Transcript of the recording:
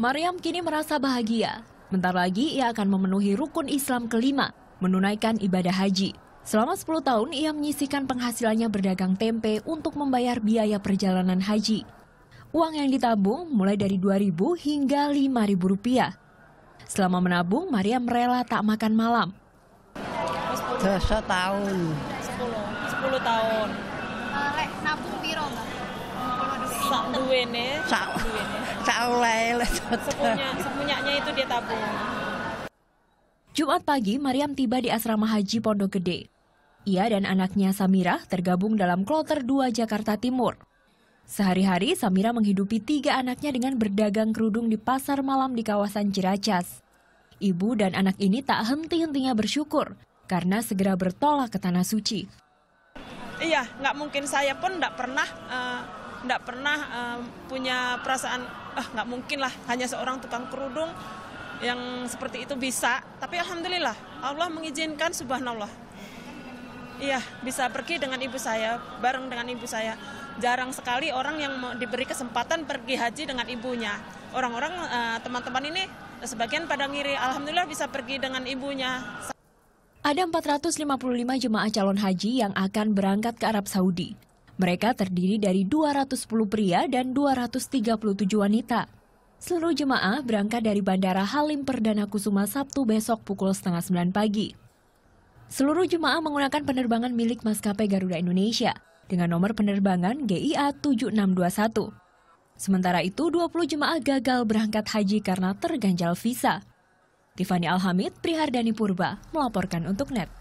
Mariam kini merasa bahagia. Bentar lagi ia akan memenuhi rukun Islam kelima, menunaikan ibadah haji. Selama 10 tahun ia menyisihkan penghasilannya berdagang tempe untuk membayar biaya perjalanan haji. Uang yang ditabung mulai dari 2.000 hingga 5.000 rupiah. Selama menabung, Mariam rela tak makan malam. Dosa tahun. 10, 10 tahun. Lek eh, nabung piro, Mbak? Sak duwene. Sak itu dia tabung Jumat pagi, Mariam tiba di asrama haji Pondok Gede. Ia dan anaknya Samira tergabung dalam kloter 2 Jakarta Timur. Sehari-hari, Samira menghidupi tiga anaknya dengan berdagang kerudung di pasar malam di kawasan Ciracas. Ibu dan anak ini tak henti-hentinya bersyukur karena segera bertolak ke Tanah Suci. Iya, nggak mungkin saya pun nggak pernah uh, nggak pernah uh, punya perasaan ah nggak mungkin lah hanya seorang tukang kerudung yang seperti itu bisa. Tapi alhamdulillah Allah mengizinkan subhanallah. Iya, bisa pergi dengan ibu saya, bareng dengan ibu saya. Jarang sekali orang yang diberi kesempatan pergi haji dengan ibunya. Orang-orang eh, teman-teman ini sebagian pada ngiri, alhamdulillah bisa pergi dengan ibunya. Ada 455 jemaah calon haji yang akan berangkat ke Arab Saudi. Mereka terdiri dari 210 pria dan 237 wanita. Seluruh jemaah berangkat dari Bandara Halim Perdana Kusuma Sabtu besok pukul setengah 9 pagi. Seluruh jemaah menggunakan penerbangan milik maskapai Garuda Indonesia dengan nomor penerbangan GIA 7621. Sementara itu, 20 jemaah gagal berangkat haji karena terganjal visa. Tiffany Alhamid, Prihardani Purba, melaporkan untuk NET.